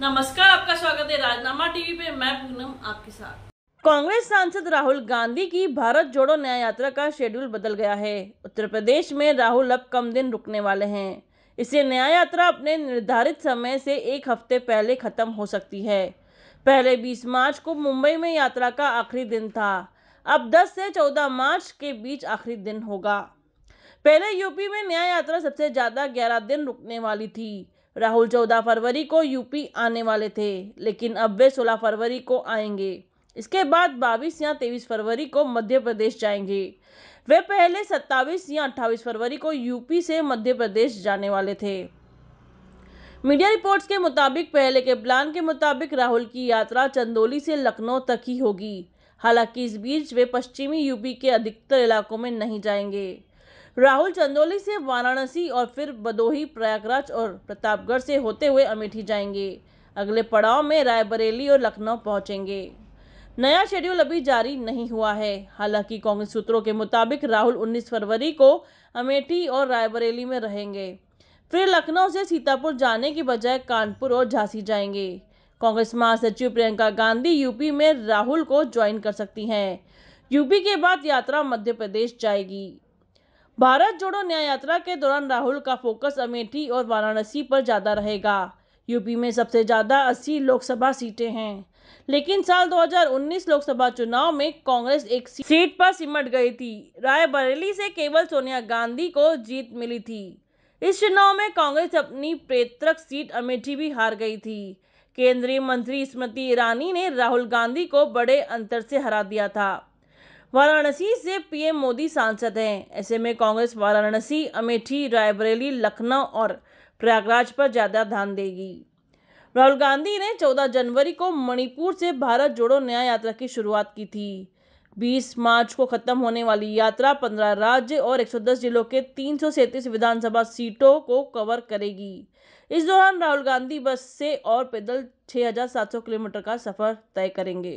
नमस्कार आपका स्वागत है राजनामा टीवी पे मैं पूनम आपके साथ कांग्रेस सांसद राहुल गांधी की भारत जोड़ो न्याय यात्रा का शेड्यूल बदल गया है उत्तर प्रदेश में राहुल अब कम दिन रुकने वाले हैं इसे न्याय यात्रा अपने निर्धारित समय से एक हफ्ते पहले खत्म हो सकती है पहले 20 मार्च को मुंबई में यात्रा का आखिरी दिन था अब 10 से 14 मार्च के बीच आखिरी दिन होगा पहले यूपी में न्याय यात्रा सबसे ज़्यादा 11 दिन रुकने वाली थी राहुल चौदह फरवरी को यूपी आने वाले थे लेकिन अब वे सोलह फरवरी को आएंगे इसके बाद बाईस या तेईस फरवरी को मध्य प्रदेश जाएंगे वे पहले सत्ताईस या अट्ठाईस फरवरी को यूपी से मध्य प्रदेश जाने वाले थे मीडिया रिपोर्ट्स के मुताबिक पहले के प्लान के मुताबिक राहुल की यात्रा चंदौली से लखनऊ तक ही होगी हालांकि इस बीच वे पश्चिमी यूपी के अधिकतर इलाकों में नहीं जाएंगे राहुल चंदौली से वाराणसी और फिर बदोही प्रयागराज और प्रतापगढ़ से होते हुए अमेठी जाएंगे अगले पड़ाव में रायबरेली और लखनऊ पहुंचेंगे नया शेड्यूल अभी जारी नहीं हुआ है हालांकि कांग्रेस सूत्रों के मुताबिक राहुल 19 फरवरी को अमेठी और रायबरेली में रहेंगे फिर लखनऊ से सीतापुर जाने की बजाय कानपुर और झांसी जाएंगे कांग्रेस महासचिव प्रियंका गांधी यूपी में राहुल को ज्वाइन कर सकती हैं यूपी के बाद यात्रा मध्य प्रदेश जाएगी भारत जोड़ो न्याय यात्रा के दौरान राहुल का फोकस अमेठी और वाराणसी पर ज़्यादा रहेगा यूपी में सबसे ज़्यादा अस्सी लोकसभा सीटें हैं लेकिन साल 2019 लोकसभा चुनाव में कांग्रेस एक सीट पर सिमट गई थी रायबरेली से केवल सोनिया गांधी को जीत मिली थी इस चुनाव में कांग्रेस अपनी पैतृक सीट अमेठी भी हार गई थी केंद्रीय मंत्री स्मृति ईरानी ने राहुल गांधी को बड़े अंतर से हरा दिया था वाराणसी से पीएम मोदी सांसद हैं ऐसे में कांग्रेस वाराणसी अमेठी रायबरेली लखनऊ और प्रयागराज पर ज़्यादा ध्यान देगी राहुल गांधी ने 14 जनवरी को मणिपुर से भारत जोड़ो न्याय यात्रा की शुरुआत की थी 20 मार्च को ख़त्म होने वाली यात्रा 15 राज्य और 110 जिलों के तीन विधानसभा सीटों को कवर करेगी इस दौरान राहुल गांधी बस से और पैदल 6,700 किलोमीटर का सफ़र तय करेंगे